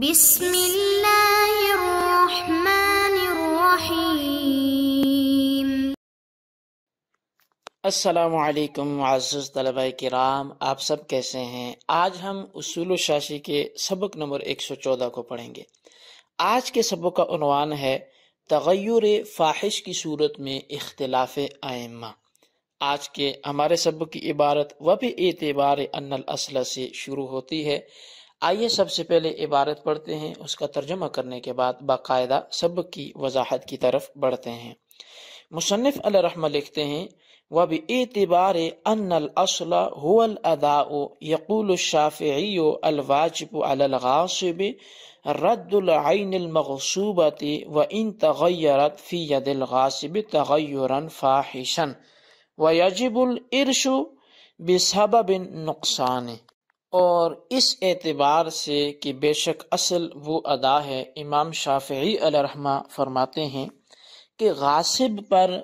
بسم اللہ الرحمن الرحیم السلام علیکم معزز طلبہ کرام آپ سب کیسے ہیں آج ہم اصول و شاشی کے سبق نمبر ایک سو چودہ کو پڑھیں گے آج کے سبق کا عنوان ہے تغیر فاحش کی صورت میں اختلاف آئمہ آج کے ہمارے سبق کی عبارت وب اعتبار الاصلہ سے شروع ہوتی ہے آئیے سب سے پہلے عبارت پڑھتے ہیں اس کا ترجمہ کرنے کے بعد باقاعدہ سب کی وضاحت کی طرف بڑھتے ہیں مصنف علیہ رحمہ لکھتے ہیں وَبِئِتِبَارِ أَنَّ الْأَصْلَ هُوَ الْأَدَاءُ يَقُولُ الشَّافِعِيُّ الْوَاجِبُ عَلَى الْغَاصِبِ رَدُّ الْعَيْنِ الْمَغْصُوبَةِ وَإِن تَغَيَّرَتْ فِي يَدِ الْغَاصِبِ تَغَيُّرًا فَاحِشًا وَيَجِبُ الْإِرْشُ بِسَبَبٍ نُقْصَانِ اور اس اعتبار سے کہ بے شک اصل وہ ادا ہے امام شافعی الرحمہ فرماتے ہیں کہ غاصب پر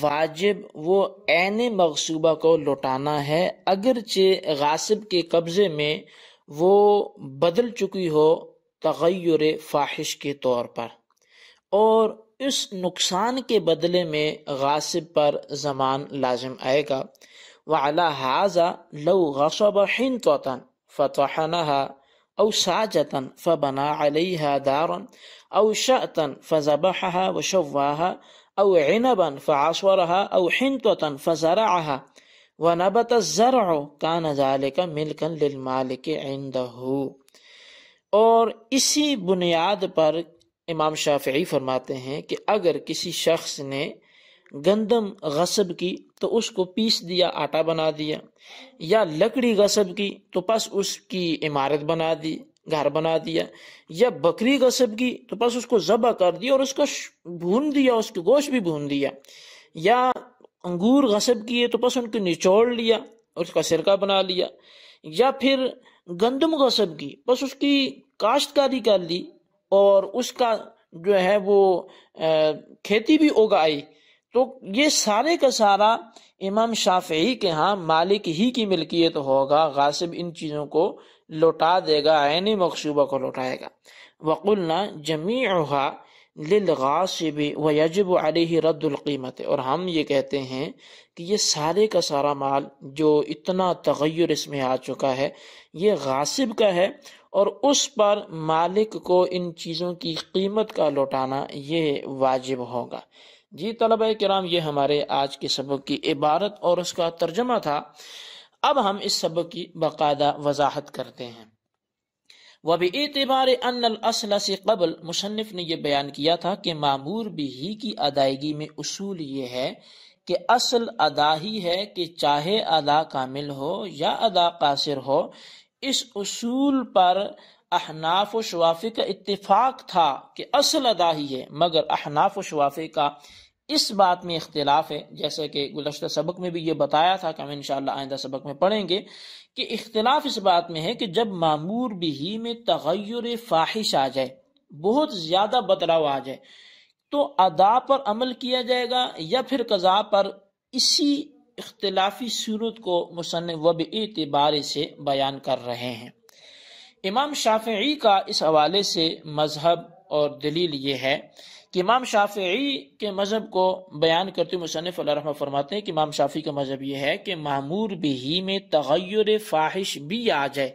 واجب وہ این مغصوبہ کو لوٹانا ہے اگرچہ غاصب کے قبضے میں وہ بدل چکی ہو تغیر فاحش کے طور پر اور اس نقصان کے بدلے میں غاصب پر زمان لازم آئے گا وعلى هذا لو غصب حنطة فطحنها أو ساجة فبنى عليها دارا أو شأتا فذبحها وشواها أو عنبا فعصرها أو حنطة فزرعها ونبت الزرع كان ذلك ملكا للمالك عنده اور اسی بنیاد پر امام شافعی فرماتے ہیں کہ اگر کسی شخص نے گندم غصب کی تو اس کو پیس دیا آٹا بنا دیا یا لکڑی غصب کی تو پس اس کی عمارت بنا دی گھر بنا دیا یا بکری غصب کی تو پس اس کو ذبح کر دیا اور اس کو بھون دیا اس کے گوشت بھی بھون دیا یا انگور غصب کیے تو پس ان کو نچوڑ لیا اور اس کا سرکہ بنا لیا یا پھر گندم غصب کی بس اس کی کاشتکاری کر لی اور اس کا جو ہے وہ کھیتی بھی اگائی تو یہ سارے کا سارا امام شافعی کے ہاں مالک ہی کی ملکیت ہوگا غاصب ان چیزوں کو لوٹا دے گا عینی مقصوبہ کو لوٹائے گا وقلنا جمیع للغاصب ویجب علیہ رد القیمت اور ہم یہ کہتے ہیں کہ یہ سارے کا سارا مال جو اتنا تغیر اس میں آ چکا ہے یہ غاصب کا ہے اور اس پر مالک کو ان چیزوں کی قیمت کا لوٹانا یہ واجب ہوگا جی طلبہ کرام یہ ہمارے آج کے سبق کی عبارت اور اس اس کا ترجمہ تھا اب ہم سبق کی باقاعدہ وضاحت کرتے ہیں اعتبار سے قبل مصنف نے یہ بیان کیا تھا کہ معمور بھی ہی کی ادائیگی میں اصول یہ ہے کہ اصل ادا ہی ہے کہ چاہے ادا کامل ہو یا ادا قاصر ہو اس اصول پر احناف و شوافی کا اتفاق تھا کہ اصل ادا ہی ہے مگر احناف و شوافی کا اس بات میں اختلاف ہے جیسے کہ گزشتہ سبق میں بھی یہ بتایا تھا کہ ہم انشاءاللہ آئندہ سبق میں پڑھیں گے کہ اختلاف اس بات میں ہے کہ جب معمور بھی میں تغیر فاحش آ جائے بہت زیادہ بدلاؤ آ جائے تو ادا پر عمل کیا جائے گا یا پھر قضا پر اسی اختلافی صورت کو مصنف وب اعتبار سے بیان کر رہے ہیں امام شافعی کا اس حوالے سے مذہب اور دلیل یہ ہے کہ امام شافعی کے مذہب کو بیان کرتے مصنف اللہ رحمہ فرماتے ہیں کہ امام شافعی کا مذہب یہ ہے کہ معمور بہی میں تغیر فاحش بھی آ جائے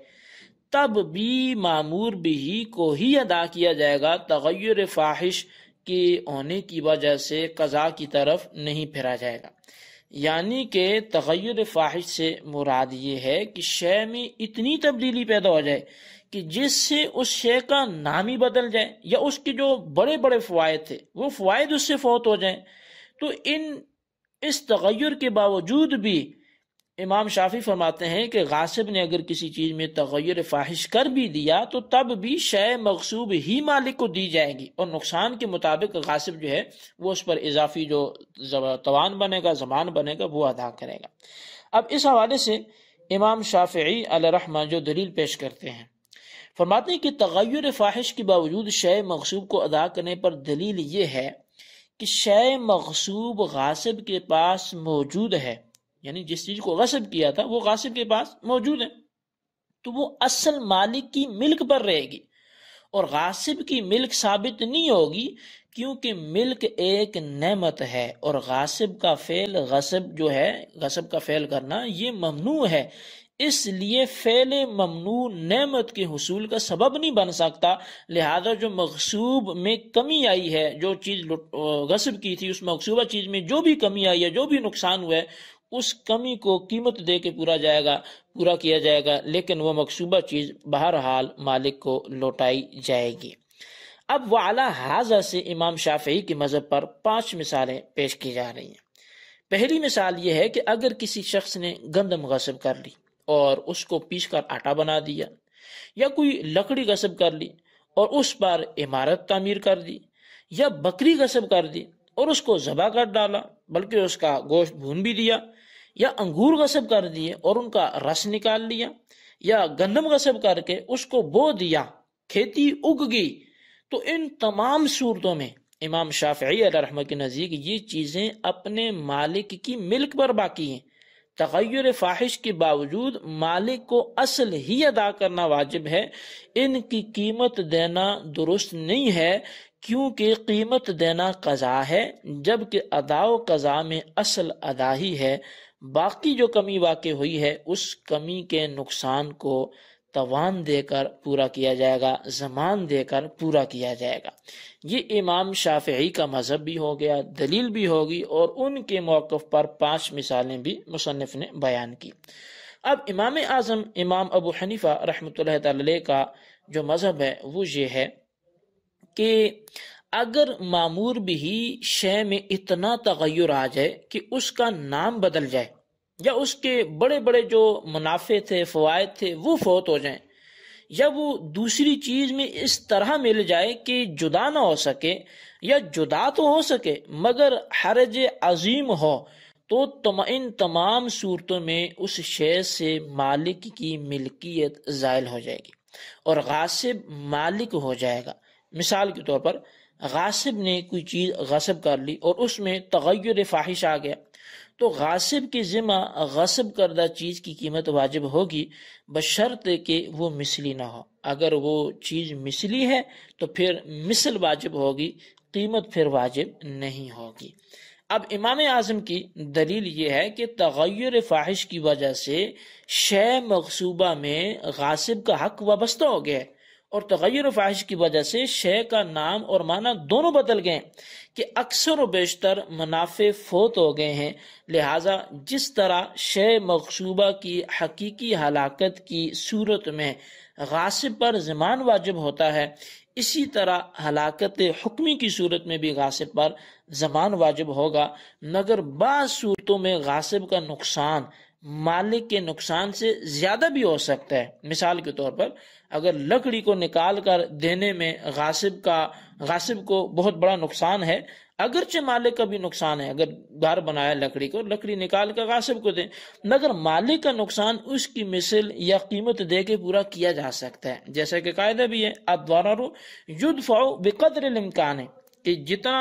تب بھی معمور بہی کو ہی ادا کیا جائے گا تغیر فاحش کے ہونے کی وجہ سے قضا کی طرف نہیں پھیرا جائے گا یعنی کہ تغیر فاحش سے مراد یہ ہے کہ شے میں اتنی تبدیلی پیدا ہو جائے کہ جس سے اس شے کا نام ہی بدل جائے یا اس کے جو بڑے بڑے فوائد تھے وہ فوائد اس سے فوت ہو جائیں تو ان اس تغیر کے باوجود بھی امام شافی فرماتے ہیں کہ غاصب نے اگر کسی چیز میں تغیر فاحش کر بھی دیا تو تب بھی شے مغصوب ہی مالک کو دی جائے گی اور نقصان کے مطابق غاصب جو ہے وہ اس پر اضافی جو توان بنے گا زمان بنے گا وہ ادا کرے گا اب اس حوالے سے امام شافعی رحمہ جو دلیل پیش کرتے ہیں فرماتے ہیں کہ تغیر فاحش کے باوجود شے مغصوب کو ادا کرنے پر دلیل یہ ہے کہ شے مغصوب غاصب کے پاس موجود ہے یعنی جس چیز کو غصب کیا تھا وہ غاصب کے پاس موجود ہے تو وہ اصل مالک کی ملک پر رہے گی اور غاصب کی ملک ثابت نہیں ہوگی کیونکہ ملک ایک نعمت ہے اور غاصب کا فعل غصب جو ہے غصب کا فعل کرنا یہ ممنوع ہے اس لیے فعل ممنوع نعمت کے حصول کا سبب نہیں بن سکتا لہذا جو مغصوب میں کمی آئی ہے جو چیز غصب کی تھی اس مغصوبہ چیز میں جو بھی کمی آئی ہے جو بھی نقصان ہوا ہے اس کمی کو قیمت دے کے پورا جائے گا پورا کیا جائے گا لیکن وہ مقصوبہ چیز بہرحال مالک کو لوٹائی جائے گی اب وعلا حاضر سے امام شافعی کے مذہب پر پانچ مثالیں پیش کی جا رہی ہیں پہلی مثال یہ ہے کہ اگر کسی شخص نے گندم غصب کر لی اور اس کو پیس کر آٹا بنا دیا یا کوئی لکڑی غصب کر لی اور اس پر عمارت تعمیر کر دی یا بکری گسب کر دی اور اس کو ذبح کر ڈالا بلکہ اس کا گوشت بھون بھی دیا یا انگور گسب کر دیے اور ان کا رس نکال لیا یا گندم گسب کر کے اس کو بو دیا کھیتی اگ گئی تو ان تمام صورتوں میں امام شافعی علیہ رحمہ کے نزدیک یہ چیزیں اپنے مالک کی ملک پر باقی ہیں تغیر فاحش کے باوجود مالک کو اصل ہی ادا کرنا واجب ہے ان کی قیمت دینا درست نہیں ہے کیونکہ قیمت دینا قضا ہے جبکہ ادا و قضا میں اصل ادا ہی ہے باقی جو کمی واقع ہوئی ہے اس کمی کے نقصان کو توان دے کر پورا کیا جائے گا زمان دے کر پورا کیا جائے گا یہ امام شافعی کا مذہب بھی ہو گیا دلیل بھی ہوگی اور ان کے موقف پر پانچ مثالیں بھی مصنف نے بیان کی اب امام اعظم امام ابو حنیفہ رحمۃ اللہ تعالی کا جو مذہب ہے وہ یہ ہے کہ اگر معمور بھی شے میں اتنا تغیر آ جائے کہ اس کا نام بدل جائے یا اس کے بڑے بڑے جو منافع تھے فوائد تھے وہ فوت ہو جائیں یا وہ دوسری چیز میں اس طرح مل جائے کہ جدا نہ ہو سکے یا جدا تو ہو سکے مگر حرج عظیم ہو تو ان تمام صورتوں میں اس شے سے مالک کی ملکیت زائل ہو جائے گی اور غاصب مالک ہو جائے گا مثال کے طور پر غاصب نے کوئی چیز غصب کر لی اور اس میں تغیر فاحش آ گیا تو غاصب کی ذمہ غصب کردہ چیز کی قیمت واجب ہوگی بشرط کہ وہ مثلی نہ ہو اگر وہ چیز مثلی ہے تو پھر مثل واجب ہوگی قیمت پھر واجب نہیں ہوگی اب امام اعظم کی دلیل یہ ہے کہ تغیر فاحش کی وجہ سے شے مقصوبہ میں غاصب کا حق وابستہ ہو گیا ہے اور تغیر و فاحش کی وجہ سے شے کا نام اور معنی دونوں بدل گئے کہ اکثر و بیشتر منافع فوت ہو گئے ہیں لہٰذا جس طرح شے مقصوبہ کی حقیقی ہلاکت کی صورت میں غاصب پر زمان واجب ہوتا ہے اسی طرح ہلاکت حکمی کی صورت میں بھی غاصب پر زمان واجب ہوگا مگر بعض صورتوں میں غاصب کا نقصان مالک کے نقصان سے زیادہ بھی ہو سکتا ہے مثال کے طور پر اگر لکڑی کو نکال کر دینے میں غاسب کا غاسب کو بہت بڑا نقصان ہے اگرچہ مالک کا بھی نقصان ہے اگر گھر بنایا لکڑی کو لکڑی نکال کر غاسب کو دیں مگر مالک کا نقصان اس کی مثل یا قیمت دے کے پورا کیا جا سکتا ہے جیسا کہ قاعدہ بھی ہے آپ دوارا رو یدھ فاؤ بے قدر کہ جتنا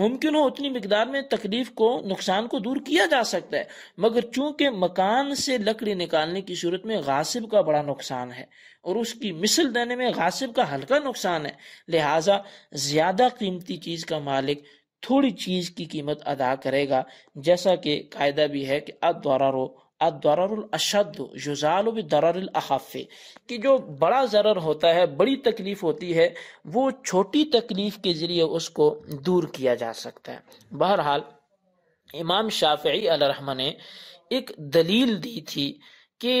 ممکن ہو اتنی مقدار میں تکلیف کو نقصان کو دور کیا جا سکتا ہے مگر چونکہ مکان سے لکڑی نکالنے کی صورت میں غاسب کا بڑا نقصان ہے اور اس کی مثل دینے میں غاسب کا ہلکا نقصان ہے لہٰذا زیادہ قیمتی چیز کا مالک تھوڑی چیز کی قیمت ادا کرے گا جیسا کہ قاعدہ بھی ہے کہ ادوارا رو الدرر الاشد یزال بی درر الاخف کہ جو بڑا ضرر ہوتا ہے بڑی تکلیف ہوتی ہے وہ چھوٹی تکلیف کے ذریعے اس کو دور کیا جا سکتا ہے بہرحال امام شافعی علیہ الرحمہ نے ایک دلیل دی تھی کہ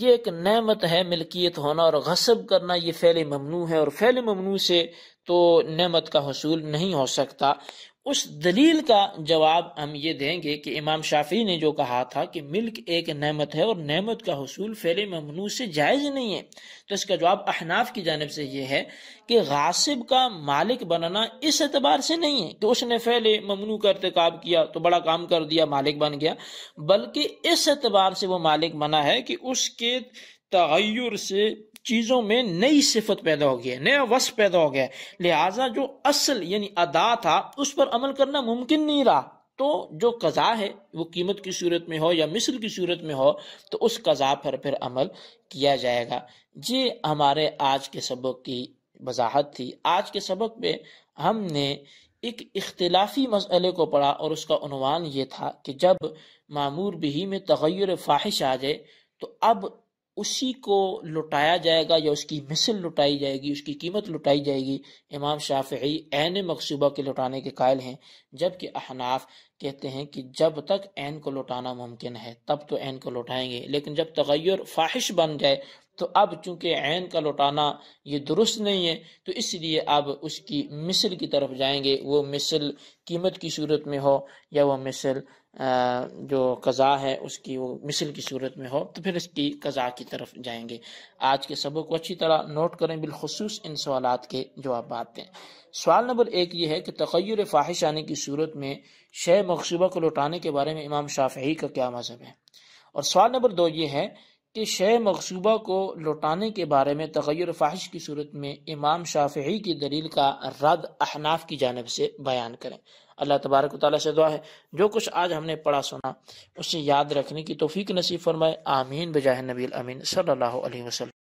یہ ایک نعمت ہے ملکیت ہونا اور غصب کرنا یہ فعل ممنوع ہے اور فعل ممنوع سے تو نعمت کا حصول نہیں ہو سکتا اس دلیل کا جواب ہم یہ دیں گے کہ امام شافی نے جو کہا تھا کہ ملک ایک نعمت ہے اور نعمت کا حصول فعل ممنوع سے جائز نہیں ہے تو اس کا جواب احناف کی جانب سے یہ ہے کہ غاصب کا مالک بننا اس اعتبار سے نہیں ہے کہ اس نے فعل ممنوع کا ارتکاب کیا تو بڑا کام کر دیا مالک بن گیا بلکہ اس اعتبار سے وہ مالک بنا ہے کہ اس کے تغیر سے چیزوں میں نئی صفت پیدا ہو گیا ہے نیا وصف پیدا ہو گیا ہے لہٰذا جو اصل یعنی ادا تھا اس پر عمل کرنا ممکن نہیں رہا تو جو قضا ہے وہ قیمت کی صورت میں ہو یا مثل کی صورت میں ہو تو اس قضا پر پھر عمل کیا جائے گا یہ ہمارے آج کے سبق کی وضاحت تھی آج کے سبق میں ہم نے ایک اختلافی مسئلے کو پڑھا اور اس کا عنوان یہ تھا کہ جب معمور بہی میں تغیر فاحش آ جائے تو اب اسی کو لٹایا جائے گا یا اس کی مثل لٹائی جائے گی اس کی قیمت لٹائی جائے گی امام شافعی عین مقصوبہ کے لٹانے کے قائل ہیں جبکہ احناف کہتے ہیں کہ جب تک عین کو لٹانا ممکن ہے تب تو عین کو لٹائیں گے لیکن جب تغیر فاحش بن جائے تو اب چونکہ عین کا لوٹانا یہ درست نہیں ہے تو اس لیے اب اس کی مثل کی طرف جائیں گے وہ مثل قیمت کی صورت میں ہو یا وہ مثل جو قضا ہے اس کی وہ مثل کی صورت میں ہو تو پھر اس کی قضاء کی طرف جائیں گے آج کے سبق کو اچھی طرح نوٹ کریں بالخصوص ان سوالات کے جواب بات دیں سوال نمبر ایک یہ ہے کہ تخیر فاحش آنے کی صورت میں شہ مقصوبہ کو لوٹانے کے بارے میں امام شافعی کا کیا مذہب ہے اور سوال نمبر دو یہ ہے کہ شے مغصوبہ کو لوٹانے کے بارے میں تغیر فاحش کی صورت میں امام شافعی کی دلیل کا رد احناف کی جانب سے بیان کریں اللہ تبارک و تعالیٰ سے دعا ہے جو کچھ آج ہم نے پڑھا سنا اسے یاد رکھنے کی توفیق نصیب فرمائے آمین بجاہ نبی الامین صلی اللہ علیہ وسلم